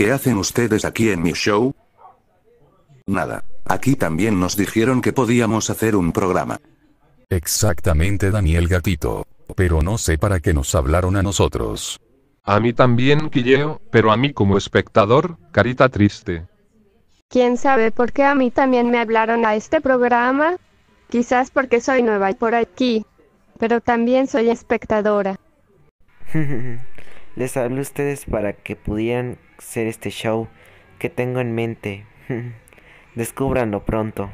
¿Qué hacen ustedes aquí en mi show? Nada. Aquí también nos dijeron que podíamos hacer un programa. Exactamente Daniel Gatito. Pero no sé para qué nos hablaron a nosotros. A mí también Quilleo, pero a mí como espectador, carita triste. ¿Quién sabe por qué a mí también me hablaron a este programa? Quizás porque soy nueva y por aquí, pero también soy espectadora. Les hablé a ustedes para que pudieran ser este show que tengo en mente. Descúbranlo pronto.